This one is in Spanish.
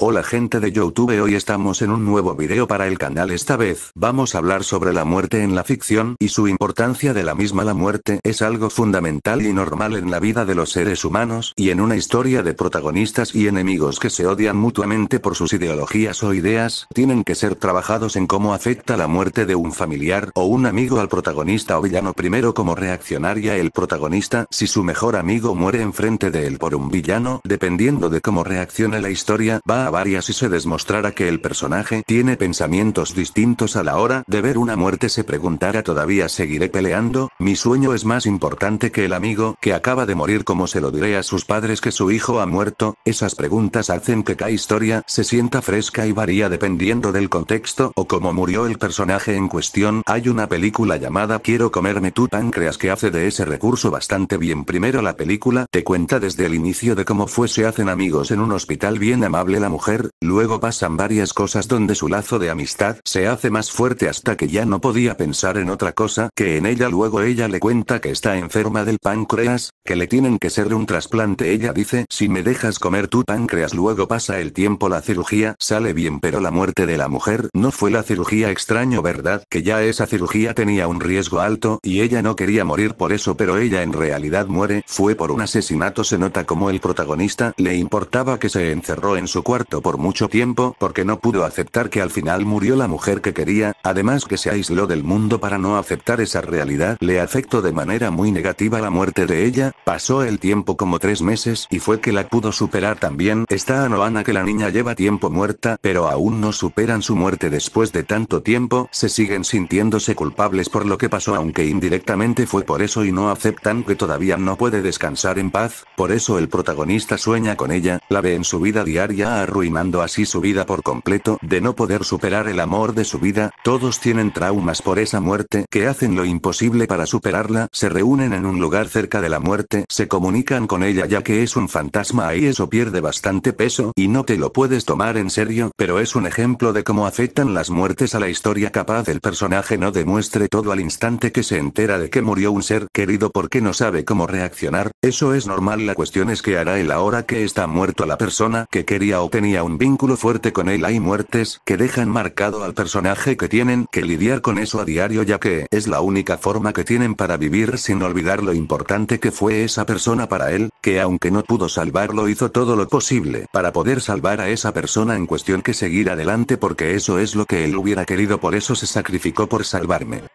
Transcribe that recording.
Hola gente de Youtube hoy estamos en un nuevo video para el canal esta vez vamos a hablar sobre la muerte en la ficción y su importancia de la misma la muerte es algo fundamental y normal en la vida de los seres humanos y en una historia de protagonistas y enemigos que se odian mutuamente por sus ideologías o ideas tienen que ser trabajados en cómo afecta la muerte de un familiar o un amigo al protagonista o villano primero cómo reaccionaría el protagonista si su mejor amigo muere enfrente de él por un villano dependiendo de cómo reacciona la historia va a varias y se demostrara que el personaje tiene pensamientos distintos a la hora de ver una muerte se preguntara todavía seguiré peleando, mi sueño es más importante que el amigo que acaba de morir como se lo diré a sus padres que su hijo ha muerto, esas preguntas hacen que cada historia se sienta fresca y varía dependiendo del contexto o cómo murió el personaje en cuestión. Hay una película llamada Quiero comerme tu páncreas que hace de ese recurso bastante bien. Primero la película te cuenta desde el inicio de cómo fue se hacen amigos en un hospital bien amable la luego pasan varias cosas donde su lazo de amistad se hace más fuerte hasta que ya no podía pensar en otra cosa que en ella. Luego ella le cuenta que está enferma del páncreas, que le tienen que ser un trasplante. Ella dice, si me dejas comer tu páncreas, luego pasa el tiempo, la cirugía sale bien, pero la muerte de la mujer no fue la cirugía extraño, ¿verdad? Que ya esa cirugía tenía un riesgo alto y ella no quería morir por eso, pero ella en realidad muere, fue por un asesinato. Se nota como el protagonista le importaba que se encerró en su cuarto por mucho tiempo porque no pudo aceptar que al final murió la mujer que quería, además que se aisló del mundo para no aceptar esa realidad le afectó de manera muy negativa la muerte de ella, pasó el tiempo como tres meses y fue que la pudo superar también está Anoana que la niña lleva tiempo muerta pero aún no superan su muerte después de tanto tiempo, se siguen sintiéndose culpables por lo que pasó aunque indirectamente fue por eso y no aceptan que todavía no puede descansar en paz, por eso el protagonista sueña con ella, la ve en su vida diaria a y mando así su vida por completo de no poder superar el amor de su vida, todos tienen traumas por esa muerte que hacen lo imposible para superarla, se reúnen en un lugar cerca de la muerte, se comunican con ella ya que es un fantasma y eso pierde bastante peso y no te lo puedes tomar en serio, pero es un ejemplo de cómo afectan las muertes a la historia capaz el personaje no demuestre todo al instante que se entera de que murió un ser querido porque no sabe cómo reaccionar, eso es normal la cuestión es que hará el ahora que está muerto la persona que quería obtener un vínculo fuerte con él. Hay muertes que dejan marcado al personaje que tienen que lidiar con eso a diario ya que es la única forma que tienen para vivir sin olvidar lo importante que fue esa persona para él, que aunque no pudo salvarlo hizo todo lo posible para poder salvar a esa persona en cuestión que seguir adelante porque eso es lo que él hubiera querido por eso se sacrificó por salvarme.